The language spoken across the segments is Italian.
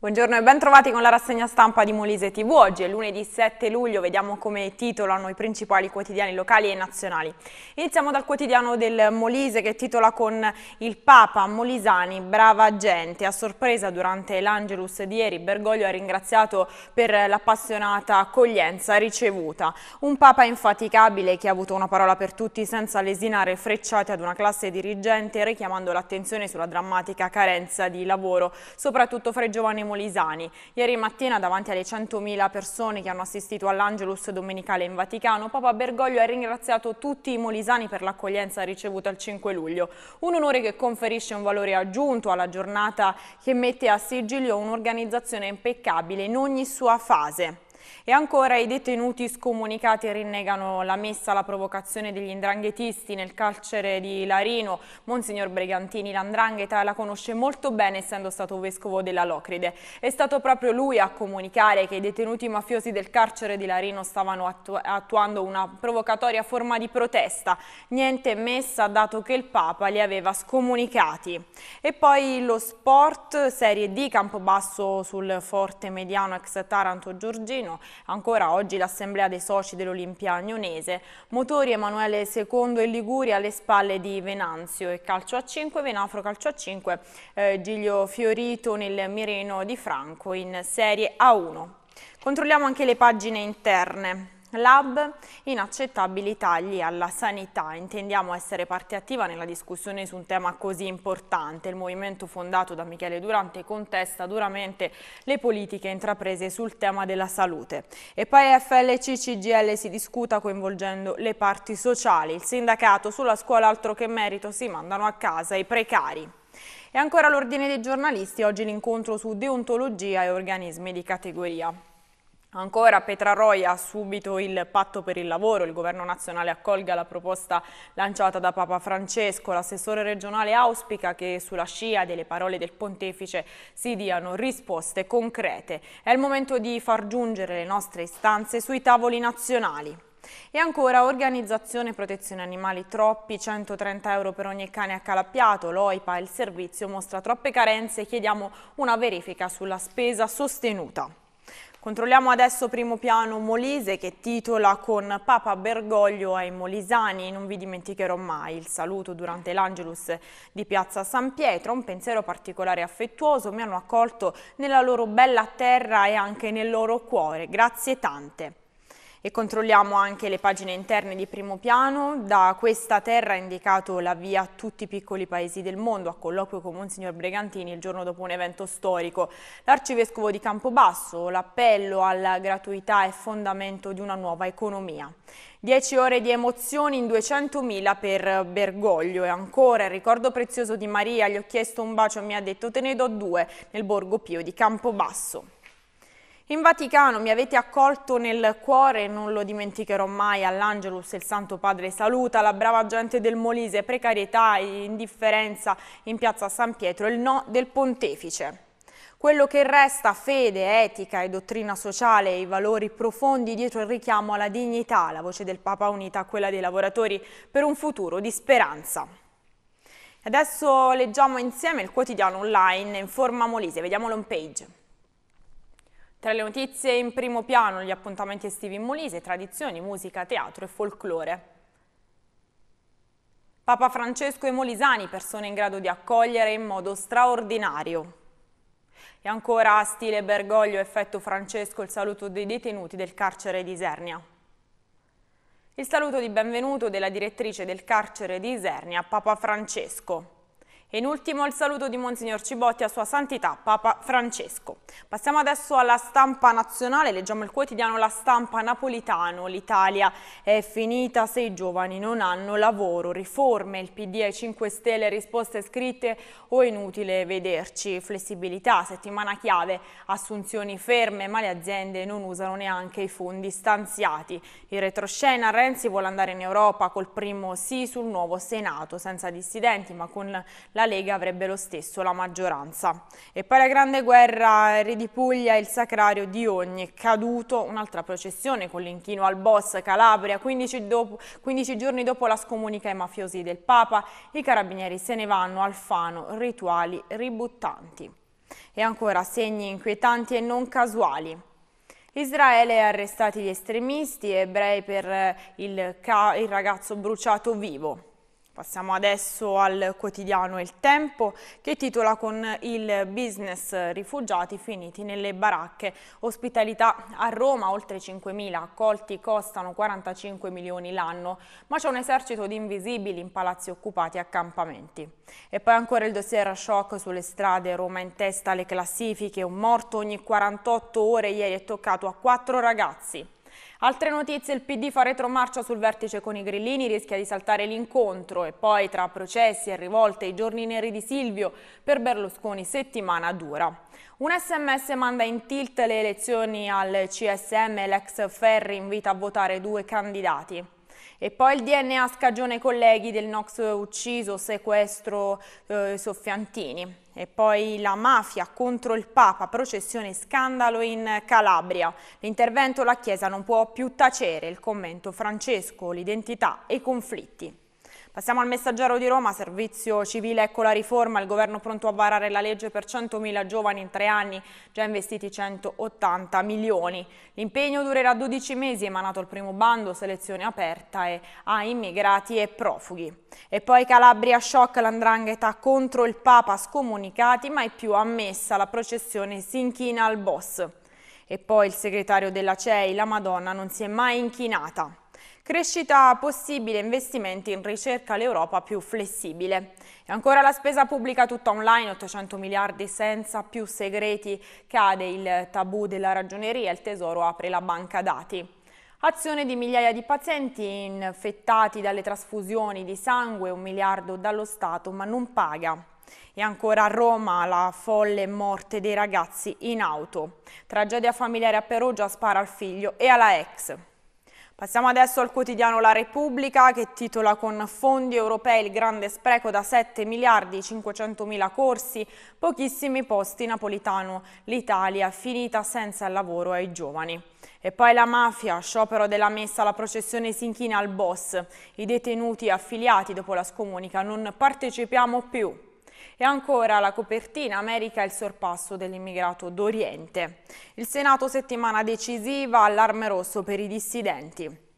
Buongiorno e ben trovati con la rassegna stampa di Molise TV. Oggi è lunedì 7 luglio, vediamo come titolano i principali quotidiani locali e nazionali. Iniziamo dal quotidiano del Molise che titola con il Papa Molisani, brava gente. A sorpresa durante l'Angelus di ieri Bergoglio ha ringraziato per l'appassionata accoglienza ricevuta. Un Papa infaticabile che ha avuto una parola per tutti senza lesinare frecciate ad una classe dirigente richiamando l'attenzione sulla drammatica carenza di lavoro, soprattutto fra i giovani Molisani. Ieri mattina davanti alle 100.000 persone che hanno assistito all'Angelus Domenicale in Vaticano, Papa Bergoglio ha ringraziato tutti i molisani per l'accoglienza ricevuta il 5 luglio. Un onore che conferisce un valore aggiunto alla giornata che mette a sigillo un'organizzazione impeccabile in ogni sua fase. E ancora i detenuti scomunicati rinnegano la messa alla provocazione degli indranghetisti nel carcere di Larino. Monsignor Brigantini, l'andrangheta la conosce molto bene essendo stato vescovo della Locride. È stato proprio lui a comunicare che i detenuti mafiosi del carcere di Larino stavano attu attuando una provocatoria forma di protesta. Niente messa dato che il Papa li aveva scomunicati. E poi lo sport, Serie D, Campobasso sul Forte Mediano ex Taranto Giorgino. Ancora oggi l'assemblea dei soci dell'Olimpia Agnonese. Motori Emanuele II e Liguri alle spalle di Venanzio e calcio a 5, Venafro calcio a 5, eh, Giglio Fiorito nel Mireno di Franco in Serie A1. Controlliamo anche le pagine interne. Lab, inaccettabili tagli alla sanità. Intendiamo essere parte attiva nella discussione su un tema così importante. Il movimento fondato da Michele Durante contesta duramente le politiche intraprese sul tema della salute. E poi FLC-CGL si discuta coinvolgendo le parti sociali. Il sindacato sulla scuola altro che merito si mandano a casa i precari. E ancora l'ordine dei giornalisti, oggi l'incontro su deontologia e organismi di categoria. Ancora ha subito il patto per il lavoro, il governo nazionale accolga la proposta lanciata da Papa Francesco, l'assessore regionale auspica che sulla scia delle parole del pontefice si diano risposte concrete. È il momento di far giungere le nostre istanze sui tavoli nazionali. E ancora organizzazione protezione animali troppi, 130 euro per ogni cane accalappiato, l'OIPA, il servizio mostra troppe carenze, chiediamo una verifica sulla spesa sostenuta. Controlliamo adesso primo piano Molise che titola con Papa Bergoglio ai Molisani non vi dimenticherò mai il saluto durante l'Angelus di Piazza San Pietro, un pensiero particolare e affettuoso mi hanno accolto nella loro bella terra e anche nel loro cuore, grazie tante e controlliamo anche le pagine interne di primo piano. Da questa terra ha indicato la via a tutti i piccoli paesi del mondo a colloquio con Monsignor Bregantini il giorno dopo un evento storico. L'arcivescovo di Campobasso, l'appello alla gratuità è fondamento di una nuova economia. Dieci ore di emozioni in 200.000 per Bergoglio e ancora il ricordo prezioso di Maria, gli ho chiesto un bacio e mi ha detto te ne do due nel Borgo Pio di Campobasso. In Vaticano mi avete accolto nel cuore, non lo dimenticherò mai, all'Angelus il Santo Padre saluta la brava gente del Molise, precarietà e indifferenza in piazza San Pietro, il no del pontefice. Quello che resta fede, etica e dottrina sociale, i valori profondi dietro il richiamo alla dignità, la voce del Papa unita a quella dei lavoratori per un futuro di speranza. Adesso leggiamo insieme il quotidiano online in forma molise, vediamolo on page. Tra le notizie in primo piano gli appuntamenti estivi in Molise, tradizioni, musica, teatro e folklore. Papa Francesco e Molisani, persone in grado di accogliere in modo straordinario. E ancora stile Bergoglio, effetto Francesco, il saluto dei detenuti del carcere di Isernia. Il saluto di benvenuto della direttrice del carcere di Isernia, Papa Francesco. E in ultimo il saluto di Monsignor Cibotti a Sua Santità Papa Francesco. Passiamo adesso alla stampa nazionale, leggiamo il quotidiano La Stampa Napolitano. L'Italia è finita se i giovani non hanno lavoro, riforme, il PD ai 5 Stelle, risposte scritte o inutile vederci, flessibilità, settimana chiave, assunzioni ferme, ma le aziende non usano neanche i fondi stanziati. In retroscena Renzi vuole andare in Europa col primo sì sul nuovo Senato, senza dissidenti ma con la la Lega avrebbe lo stesso la maggioranza. E poi la Grande Guerra, Re di Puglia, il sacrario di ogni caduto, un'altra processione con l'inchino al boss Calabria, 15, dopo, 15 giorni dopo la scomunica ai mafiosi del Papa, i carabinieri se ne vanno, al fano, rituali ributtanti. E ancora segni inquietanti e non casuali. Israele ha arrestati gli estremisti ebrei per eh, il, il ragazzo bruciato vivo. Passiamo adesso al quotidiano Il Tempo che titola con il business eh, rifugiati finiti nelle baracche. Ospitalità a Roma, oltre 5.000 accolti costano 45 milioni l'anno, ma c'è un esercito di invisibili in palazzi occupati e accampamenti. E poi ancora il dossier a shock sulle strade, Roma in testa alle classifiche, un morto ogni 48 ore ieri è toccato a quattro ragazzi. Altre notizie, il PD fa retromarcia sul vertice con i grillini, rischia di saltare l'incontro e poi tra processi e rivolte i giorni neri di Silvio, per Berlusconi settimana dura. Un sms manda in tilt le elezioni al CSM, l'ex Ferri invita a votare due candidati. E poi il DNA scagione colleghi del Nox ucciso, sequestro eh, Soffiantini e poi la mafia contro il Papa, processione scandalo in Calabria. L'intervento la Chiesa non può più tacere, il commento Francesco, l'identità e i conflitti. Passiamo al messaggero di Roma, servizio civile ecco la riforma, il governo pronto a varare la legge per 100.000 giovani in tre anni, già investiti 180 milioni. L'impegno durerà 12 mesi, emanato il primo bando, selezione aperta e a immigrati e profughi. E poi Calabria shock, l'andrangheta contro il Papa, scomunicati, mai più ammessa, la processione si inchina al boss. E poi il segretario della CEI, la Madonna, non si è mai inchinata. Crescita possibile, investimenti in ricerca, l'Europa più flessibile. E ancora la spesa pubblica tutta online, 800 miliardi senza più segreti, cade il tabù della ragioneria, il Tesoro apre la banca dati. Azione di migliaia di pazienti infettati dalle trasfusioni di sangue, un miliardo dallo Stato ma non paga. E ancora a Roma la folle morte dei ragazzi in auto. Tragedia familiare a Perugia, spara al figlio e alla ex. Passiamo adesso al quotidiano La Repubblica che titola con fondi europei il grande spreco da 7 miliardi e 500 mila corsi, pochissimi posti napolitano, l'Italia finita senza lavoro ai giovani. E poi la mafia, sciopero della messa, la processione si inchina al boss, i detenuti affiliati dopo la scomunica non partecipiamo più. E ancora la copertina America e il sorpasso dell'immigrato d'Oriente. Il Senato settimana decisiva, allarme rosso per i dissidenti.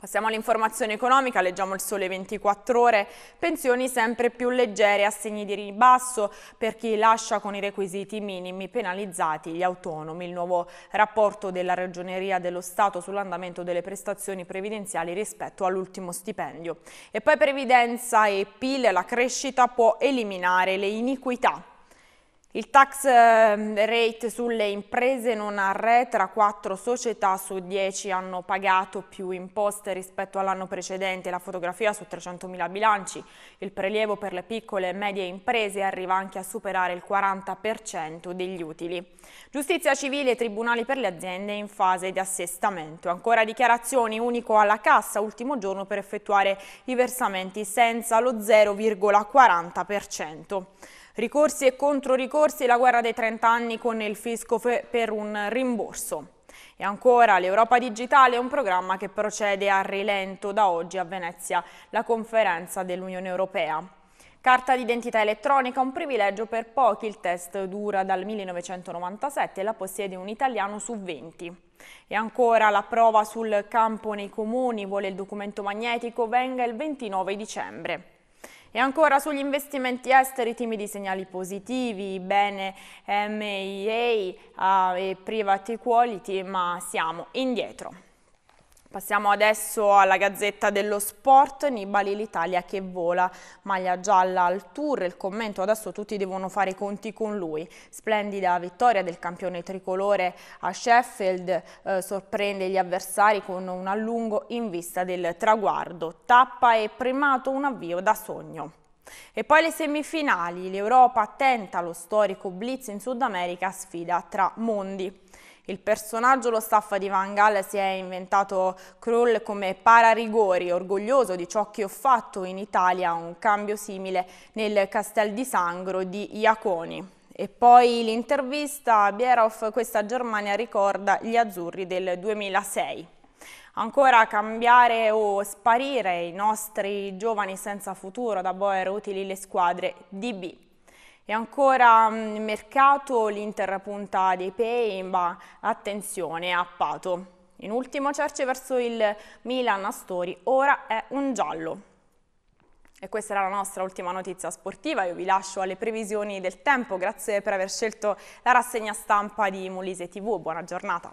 Passiamo all'informazione economica, leggiamo il sole 24 ore, pensioni sempre più leggere, assegni di ribasso per chi lascia con i requisiti minimi penalizzati gli autonomi. Il nuovo rapporto della Ragioneria dello Stato sull'andamento delle prestazioni previdenziali rispetto all'ultimo stipendio. E poi previdenza e PIL, la crescita può eliminare le iniquità. Il tax ehm, rate sulle imprese non arretra, 4 società su 10 hanno pagato più imposte rispetto all'anno precedente, la fotografia su 300.000 bilanci, il prelievo per le piccole e medie imprese arriva anche a superare il 40% degli utili. Giustizia civile e tribunali per le aziende in fase di assestamento, ancora dichiarazioni unico alla cassa, ultimo giorno per effettuare i versamenti senza lo 0,40%. Ricorsi e controricorsi, la guerra dei 30 anni con il fisco per un rimborso. E ancora l'Europa Digitale è un programma che procede a rilento da oggi a Venezia, la conferenza dell'Unione Europea. Carta d'identità elettronica, un privilegio per pochi, il test dura dal 1997 e la possiede un italiano su 20. E ancora la prova sul campo nei comuni, vuole il documento magnetico, venga il 29 dicembre. E ancora sugli investimenti esteri, timidi segnali positivi, bene MEA eh, e private quality, ma siamo indietro. Passiamo adesso alla Gazzetta dello Sport, Nibali l'Italia che vola, maglia gialla al tour, il commento adesso tutti devono fare i conti con lui. Splendida vittoria del campione tricolore a Sheffield, eh, sorprende gli avversari con un allungo in vista del traguardo, tappa e primato un avvio da sogno. E poi le semifinali, l'Europa tenta lo storico blitz in Sud America, sfida tra mondi. Il personaggio lo staff di Van Gaal si è inventato Kroll come pararigori, orgoglioso di ciò che ho fatto in Italia, un cambio simile nel Castel di Sangro di Iaconi. E poi l'intervista, Bierhoff, questa Germania ricorda gli azzurri del 2006. Ancora cambiare o sparire i nostri giovani senza futuro, da Boer utili le squadre DB. E ancora mm, in mercato l'Inter punta dei pay, ma attenzione a Pato. In ultimo Cerce verso il Milan Astori, ora è un giallo. E questa era la nostra ultima notizia sportiva, io vi lascio alle previsioni del tempo, grazie per aver scelto la rassegna stampa di Molise TV, buona giornata.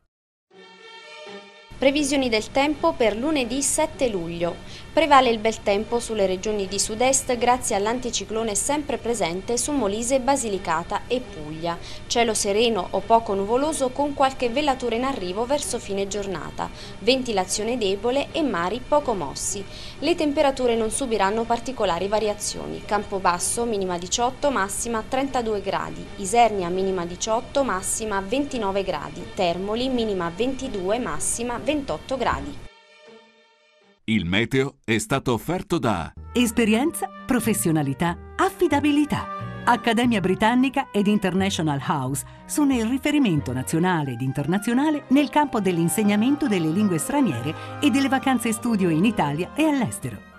Previsioni del tempo per lunedì 7 luglio. Prevale il bel tempo sulle regioni di sud-est grazie all'anticiclone sempre presente su Molise, Basilicata e Puglia. Cielo sereno o poco nuvoloso con qualche velatura in arrivo verso fine giornata. Ventilazione debole e mari poco mossi. Le temperature non subiranno particolari variazioni. Campobasso minima 18, massima 32 gradi. Isernia minima 18, massima 29 gradi. Termoli minima 22, massima 20 28 gradi. Il meteo è stato offerto da Esperienza, professionalità, affidabilità. Accademia Britannica ed International House sono il riferimento nazionale ed internazionale nel campo dell'insegnamento delle lingue straniere e delle vacanze studio in Italia e all'estero.